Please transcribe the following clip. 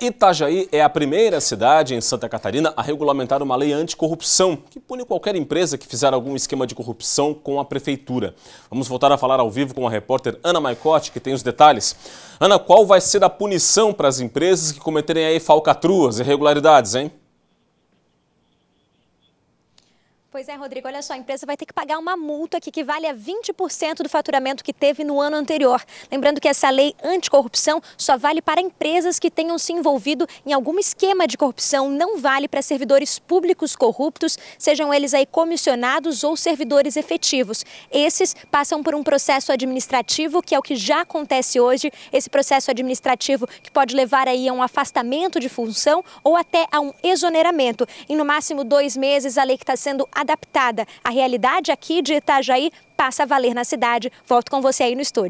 Itajaí é a primeira cidade em Santa Catarina a regulamentar uma lei anticorrupção, que pune qualquer empresa que fizer algum esquema de corrupção com a prefeitura. Vamos voltar a falar ao vivo com a repórter Ana Maicotti, que tem os detalhes. Ana, qual vai ser a punição para as empresas que cometerem aí falcatruas, irregularidades, hein? Pois é, Rodrigo, olha só, a empresa vai ter que pagar uma multa aqui que vale a 20% do faturamento que teve no ano anterior. Lembrando que essa lei anticorrupção só vale para empresas que tenham se envolvido em algum esquema de corrupção, não vale para servidores públicos corruptos, sejam eles aí comissionados ou servidores efetivos. Esses passam por um processo administrativo, que é o que já acontece hoje, esse processo administrativo que pode levar aí a um afastamento de função ou até a um exoneramento. Em no máximo dois meses, a lei que está sendo adaptada à realidade aqui de Itajaí passa a valer na cidade. Volto com você aí no estúdio.